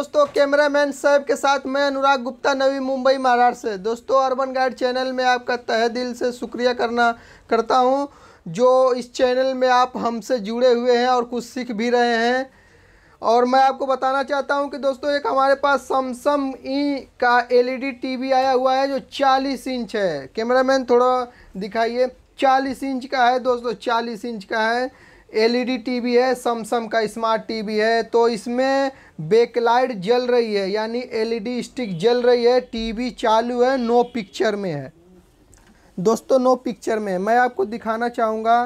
दोस्तों कैमरामैन साहब के साथ मैं अनुराग गुप्ता नवी मुंबई महाराष्ट्र से दोस्तों अर्बन गाइड चैनल में आपका तह दिल से शुक्रिया करना करता हूं जो इस चैनल में आप हमसे जुड़े हुए हैं और कुछ सीख भी रहे हैं और मैं आपको बताना चाहता हूं कि दोस्तों एक हमारे पास समसम ई e का एलईडी टीवी e आया हुआ है जो चालीस इंच है कैमरा थोड़ा दिखाइए चालीस इंच का है दोस्तों चालीस इंच का है एलईडी टीवी है समसम का स्मार्ट टीवी है तो इसमें बेकलाइट जल रही है यानी एलईडी स्टिक जल रही है टीवी चालू है नो पिक्चर में है दोस्तों नो पिक्चर में है मैं आपको दिखाना चाहूँगा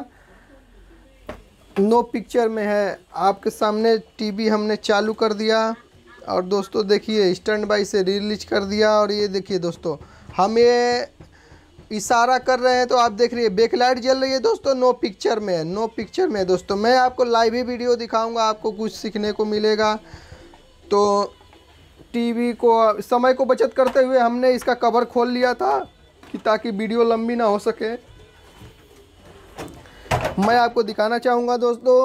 नो पिक्चर में है आपके सामने टीवी हमने चालू कर दिया और दोस्तों देखिए स्टैंड बाई से रिलीज कर दिया और ये देखिए दोस्तों हम ये इशारा कर रहे हैं तो आप देख रही है बेकलाइट जल रही है दोस्तों नो पिक्चर में है नो पिक्चर में है दोस्तों मैं आपको लाइव ही वीडियो दिखाऊंगा आपको कुछ सीखने को मिलेगा तो टीवी को समय को बचत करते हुए हमने इसका कवर खोल लिया था कि ताकि वीडियो लंबी ना हो सके मैं आपको दिखाना चाहूँगा दोस्तों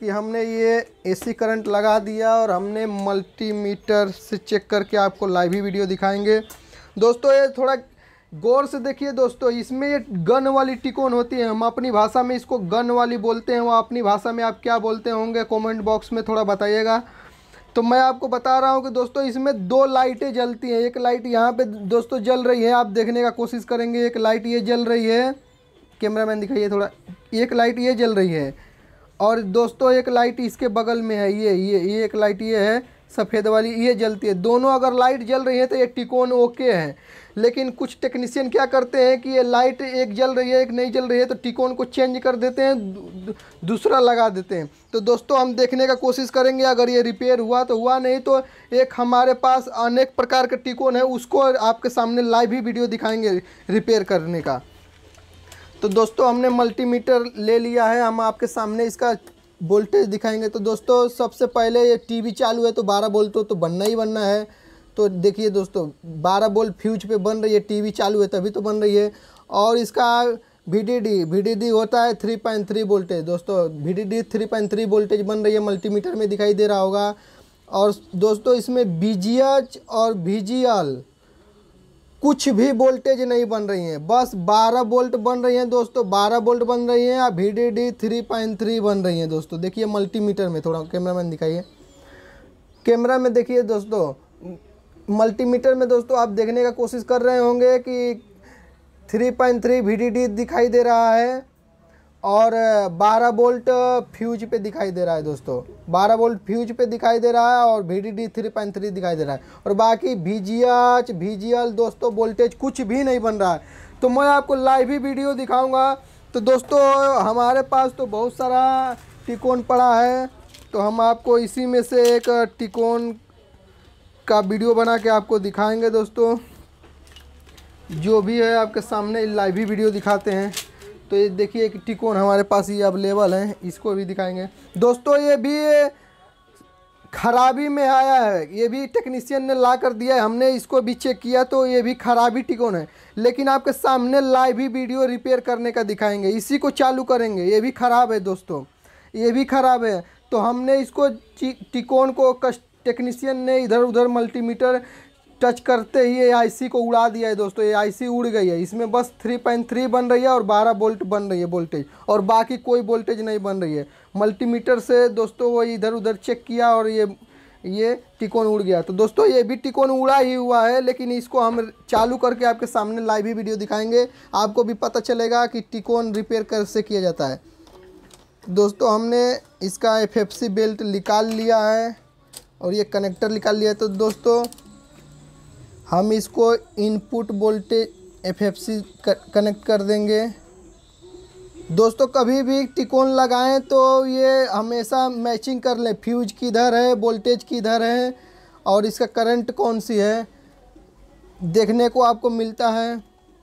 कि हमने ये एसी करंट लगा दिया और हमने मल्टीमीटर से चेक करके आपको लाइव ही वीडियो दिखाएंगे दोस्तों ये थोड़ा गौर से देखिए दोस्तों इसमें ये गन वाली टिकोन होती है हम अपनी भाषा में इसको गन वाली बोलते हैं वो अपनी भाषा में आप क्या बोलते होंगे कमेंट बॉक्स में थोड़ा बताइएगा तो मैं आपको बता रहा हूँ कि दोस्तों इसमें दो लाइटें जलती हैं एक लाइट यहाँ पे दोस्तों जल रही है आप देखने का कोशिश करेंगे एक लाइट ये जल रही है कैमरा मैन दिखाइए थोड़ा एक लाइट ये जल रही है और दोस्तों एक लाइट इसके बगल में है ये ये ये एक लाइट ये है सफ़ेद वाली ये जलती है दोनों अगर लाइट जल रही है तो ये टिकोन ओके हैं लेकिन कुछ टेक्नीशियन क्या करते हैं कि ये लाइट एक जल रही है एक नहीं जल रही है तो टिकोन को चेंज कर देते हैं दूसरा लगा देते हैं तो दोस्तों हम देखने का कोशिश करेंगे अगर ये रिपेयर हुआ तो हुआ नहीं तो एक हमारे पास अनेक प्रकार का टिकोन है उसको आपके सामने लाइव ही वीडियो दिखाएंगे रिपेयर करने का तो दोस्तों हमने मल्टीमीटर ले लिया है हम आपके सामने इसका वोल्टेज दिखाएंगे तो दोस्तों सबसे पहले ये टीवी चालू है तो 12 बोल्ट तो, बनना ही बनना है तो देखिए दोस्तों 12 बोल्ट फ्यूज पे बन रही है टीवी चालू है तभी तो बन रही है और इसका वी डी होता है 3.3 वोल्टेज दोस्तों पॉइंट थ्री वोल्टेज बन रही है मल्टीमीटर में दिखाई दे रहा होगा और दोस्तों इसमें बी और बी कुछ भी वोल्टेज नहीं बन रही हैं बस 12 वोल्ट बन रही हैं दोस्तों 12 वोल्ट बन रही हैं या V D D three point three बन रही हैं दोस्तों देखिए मल्टीमीटर में थोड़ा कैमरा मैन दिखाइए कैमरा में देखिए दोस्तों मल्टीमीटर में दोस्तों आप देखने का कोशिश कर रहे होंगे कि three point three V D D दिखाई दे रहा है और 12 वोल्ट फ्यूज पे दिखाई दे रहा है दोस्तों 12 वोल्ट फ्यूज पे दिखाई दे रहा है और V D D three point three दिखाई दे रहा है और बाकी भी G H V G L दोस्तों वोल्टेज कुछ भी नहीं बन रहा है तो मैं आपको लाइव ही वीडियो दिखाऊंगा तो दोस्तों हमारे पास तो बहुत सारा टिकोन पड़ा है तो हम आपको इसी में से एक टिकोन का वीडियो बना के आपको दिखाएँगे दोस्तों जो भी है आपके सामने लाइव ही वीडियो दिखाते हैं तो ये देखिए कि टिकोन हमारे पास ये अवेलेबल है इसको भी दिखाएंगे दोस्तों ये भी खराबी में आया है ये भी टेक्नीशियन ने ला कर दिया है हमने इसको भी चेक किया तो ये भी खराबी टिकोन है लेकिन आपके सामने लाइव ही वीडियो रिपेयर करने का दिखाएंगे इसी को चालू करेंगे ये भी ख़राब है दोस्तों ये भी ख़राब है तो हमने इसको टिकोन को कस्ट टेक्नीशियन ने इधर उधर मल्टीमीटर टच करते ही ए आई को उड़ा दिया है दोस्तों ए आई उड़ गई है इसमें बस 3.3 बन रही है और 12 वोल्ट बन रही है वोल्टेज और बाकी कोई वोल्टेज नहीं बन रही है मल्टीमीटर से दोस्तों वो इधर उधर चेक किया और ये ये टिकोन उड़ गया तो दोस्तों ये भी टिकोन उड़ा ही हुआ है लेकिन इसको हम चालू करके आपके सामने लाइव ही वीडियो दिखाएंगे आपको भी पता चलेगा कि टिकोन रिपेयर कैसे किया जाता है दोस्तों हमने इसका एफ बेल्ट निकाल लिया है और ये कनेक्टर निकाल लिया है तो दोस्तों हम इसको इनपुट वोल्टेज एफएफसी कनेक्ट कर देंगे दोस्तों कभी भी टिकोन लगाएं तो ये हमेशा मैचिंग कर लें फ्यूज किधर है वोल्टेज किधर है और इसका करंट कौन सी है देखने को आपको मिलता है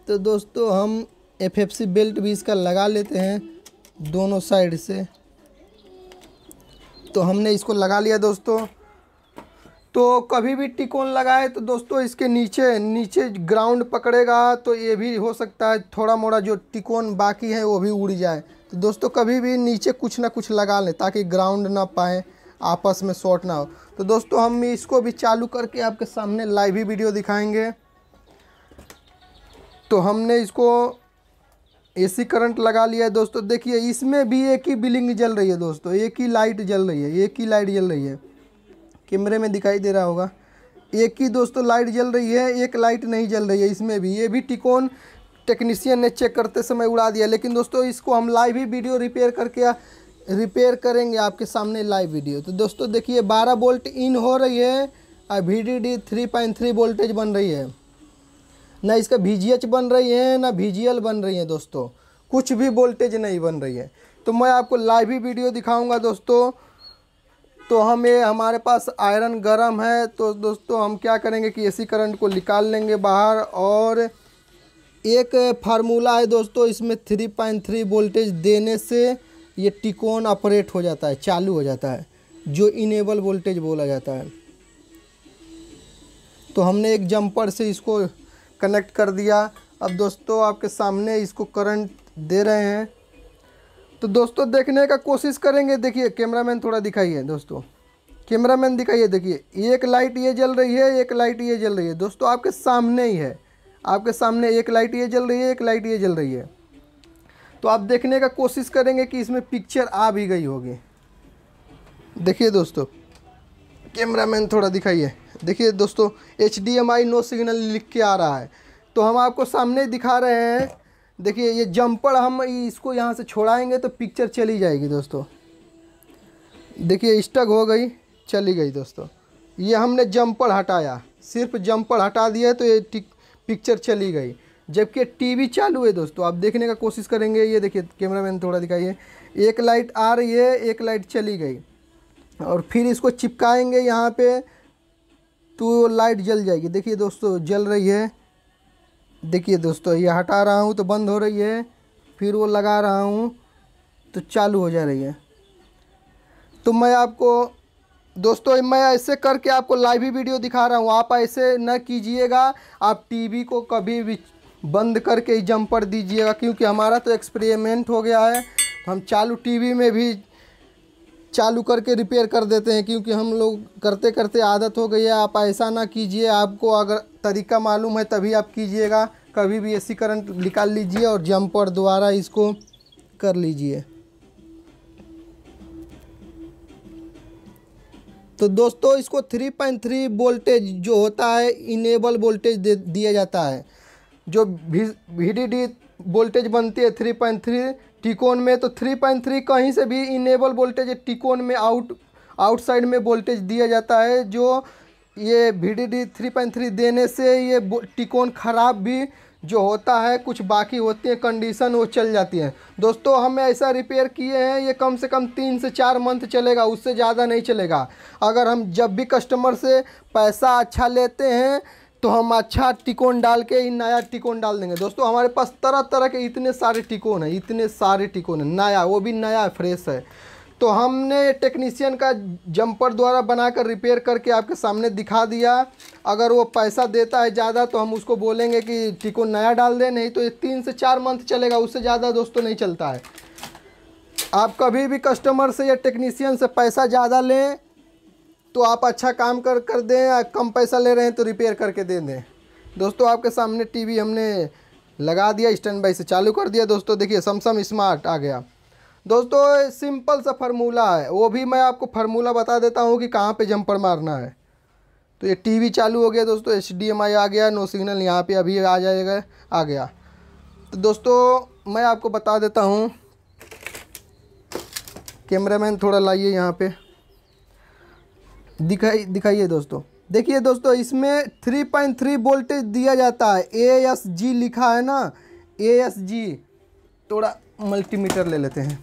तो दोस्तों हम एफएफसी बेल्ट भी इसका लगा लेते हैं दोनों साइड से तो हमने इसको लगा लिया दोस्तों तो कभी भी टिकोन लगाए तो दोस्तों इसके नीचे नीचे ग्राउंड पकड़ेगा तो ये भी हो सकता है थोड़ा मोड़ा जो टिकोन बाकी है वो भी उड़ जाए तो दोस्तों कभी भी नीचे कुछ ना कुछ लगा लें ताकि ग्राउंड ना पाए आपस में शॉर्ट ना हो तो दोस्तों हम इसको भी चालू करके आपके सामने लाइव ही वीडियो दिखाएंगे तो हमने इसको एसी करंट लगा लिया है दोस्तों देखिए इसमें भी एक ही बिलिंग जल रही है दोस्तों एक ही लाइट जल रही है एक ही लाइट जल रही है कैमरे में दिखाई दे रहा होगा एक ही दोस्तों लाइट जल रही है एक लाइट नहीं जल रही है इसमें भी ये भी टिकोन टेक्नीशियन ने चेक करते समय उड़ा दिया लेकिन दोस्तों इसको हम लाइव ही वीडियो रिपेयर करके रिपेयर करेंगे आपके सामने लाइव वीडियो तो दोस्तों देखिए 12 वोल्ट इन हो रही है और V D D three point three voltage बन रही है ना इसका वी जी एच बन रही है ना वी जी एल बन रही है दोस्तों कुछ भी वोल्टेज नहीं बन रही है तो मैं आपको लाइव ही वीडियो दिखाऊँगा दोस्तों तो हम ये हमारे पास आयरन गर्म है तो दोस्तों हम क्या करेंगे कि एसी करंट को निकाल लेंगे बाहर और एक फार्मूला है दोस्तों इसमें थ्री पॉइंट थ्री वोल्टेज देने से ये टिकोन ऑपरेट हो जाता है चालू हो जाता है जो इनेबल वोल्टेज बोला जाता है तो हमने एक जंपर से इसको कनेक्ट कर दिया अब दोस्तों आपके सामने इसको करंट दे रहे हैं तो दोस्तों देखने का कोशिश करेंगे देखिए कैमरामैन थोड़ा दिखाइए दोस्तों कैमरामैन दिखाइए देखिए एक लाइट ये जल रही है एक लाइट ये जल रही है दोस्तों आपके सामने ही है आपके सामने एक लाइट ये जल रही है एक लाइट ये जल रही है तो आप देखने का कोशिश करेंगे कि इसमें पिक्चर आ भी गई होगी देखिए दोस्तों कैमरा मैन थोड़ा दिखाइए देखिए दोस्तों H D M I no signal लिख के आ रहा है तो हम आपको सामने दिखा रहे हैं देखिए ये जम्पर हम इसको यहाँ से छोड़ाएंगे तो पिक्चर चली जाएगी दोस्तों देखिए स्टक हो गई चली गई दोस्तों ये हमने जम्पर हटाया सिर्फ जम्पर हटा दिया तो ये पिक्चर चली गई जबकि टीवी चालू है दोस्तों आप देखने का कोशिश करेंगे ये देखिए कैमरा मैन थोड़ा दिखाइए एक लाइट आ रही है एक लाइट चली गई और फिर इसको चिपकाएंगे यहाँ पे तो लाइट जल जाएगी देखिए दोस्तों जल रही है देखिए दोस्तों ये हटा रहा हूँ तो बंद हो रही है फिर वो लगा रहा हूँ तो चालू हो जा रही है तो मैं आपको दोस्तों मैं ऐसे करके आपको लाइव ही वीडियो दिखा रहा हूँ आप ऐसे न कीजिएगा आप टीवी को कभी भी बंद करके ही पर दीजिएगा क्योंकि हमारा तो एक्सपेरिमेंट हो गया है तो हम चालू टीवी में भी चालू करके रिपेयर कर देते हैं क्योंकि हम लोग करते करते आदत हो गई है आप ऐसा ना कीजिए आपको अगर तरीका मालूम है तभी आप कीजिएगा कभी भी एसी करंट निकाल लीजिए और जंपर द्वारा इसको कर लीजिए तो दोस्तों इसको 3.3 वोल्टेज जो होता है इनेबल वोल्टेज दिया जाता है जो वी डी वोल्टेज बनती है थ्री पॉइंट थ्री टिकोन में तो थ्री पॉइंट थ्री कहीं से भी इनेबल वोल्टेज टिकोन में आउट आउटसाइड में वोल्टेज दिया जाता है जो ये V D D three point three देने से ये टिकोन ख़राब भी जो होता है कुछ बाकी होती है कंडीशन वो चल जाती है दोस्तों हम ऐसा रिपेयर किए हैं ये कम से कम तीन से चार मंथ चलेगा उससे ज़्यादा नहीं चलेगा अगर हम जब भी कस्टमर से पैसा अच्छा लेते हैं तो हम अच्छा टिकोन डाल के नया टिकोन डाल देंगे दोस्तों हमारे पास तरह तरह के इतने सारे टिकोन हैं इतने सारे टिकोन हैं नया वो भी नया फ्रेश है तो हमने टेक्नीशियन का जंपर द्वारा बनाकर रिपेयर करके आपके सामने दिखा दिया अगर वो पैसा देता है ज़्यादा तो हम उसको बोलेंगे कि टिकोन नया डाल दें नहीं तो ये तीन से चार मंथ चलेगा उससे ज़्यादा दोस्तों नहीं चलता है आप कभी भी कस्टमर से या टेक्नीशियन से पैसा ज़्यादा लें तो आप अच्छा काम कर कर दें कम पैसा ले रहे हैं तो रिपेयर करके दे दें दोस्तों आपके सामने टीवी हमने लगा दिया स्टैंड बाई से चालू कर दिया दोस्तों देखिए समसम स्मार्ट आ गया दोस्तों सिंपल सा फार्मूला है वो भी मैं आपको फार्मूला बता देता हूँ कि कहाँ पर जंपर मारना है तो ये टीवी चालू हो गया दोस्तों एच आ गया नो सिग्नल यहाँ पर अभी आ जाएगा आ गया तो दोस्तों मैं आपको बता देता हूँ कैमरामैन थोड़ा लाइए यहाँ पे दिखाई दिखाइए दोस्तों देखिए दोस्तों इसमें 3.3 वोल्टेज दिया जाता है ए एस जी लिखा है ना ए एस जी थोड़ा मल्टीमीटर ले लेते हैं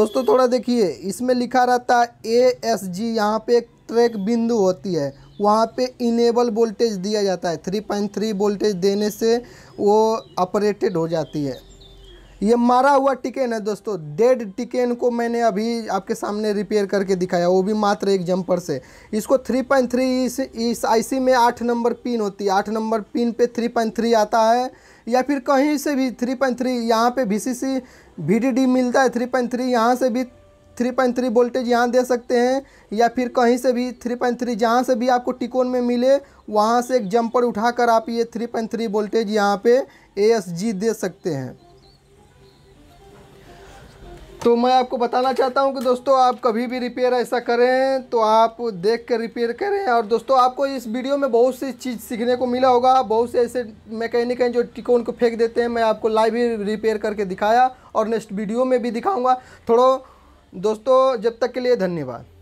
दोस्तों थोड़ा देखिए इसमें लिखा रहता है ए एस जी यहाँ पर एक ट्रैक बिंदु होती है वहाँ पे इनेबल वोल्टेज दिया जाता है 3.3 वोल्टेज देने से वो ऑपरेटेड हो जाती है ये मारा हुआ टिकेन है दोस्तों डेड टिकेन को मैंने अभी आपके सामने रिपेयर करके दिखाया वो भी मात्र एक जंपर से इसको 3.3 पॉइंट थ्री इस, इस आईसी में आठ नंबर पिन होती है आठ नंबर पिन पे 3.3 आता है या फिर कहीं से भी 3.3 पॉइंट थ्री यहाँ पर वी मिलता है 3.3 पॉइंट थ्री यहाँ से भी 3.3 वोल्टेज यहाँ दे सकते हैं या फिर कहीं से भी 3.3 पॉइंट जहाँ से भी आपको टिकोन में मिले वहाँ से एक जंपर उठाकर आप ये 3.3 वोल्टेज यहाँ पे ए दे सकते हैं तो मैं आपको बताना चाहता हूं कि दोस्तों आप कभी भी रिपेयर ऐसा करें तो आप देख कर रिपेयर करें और दोस्तों आपको इस वीडियो में बहुत सी चीज़ सीखने को मिला होगा बहुत से ऐसे मैकेनिक हैं जो टिकोन को फेंक देते हैं मैं आपको लाइव ही रिपेयर करके दिखाया और नेक्स्ट वीडियो में भी दिखाऊँगा थोड़ा दोस्तों जब तक के लिए धन्यवाद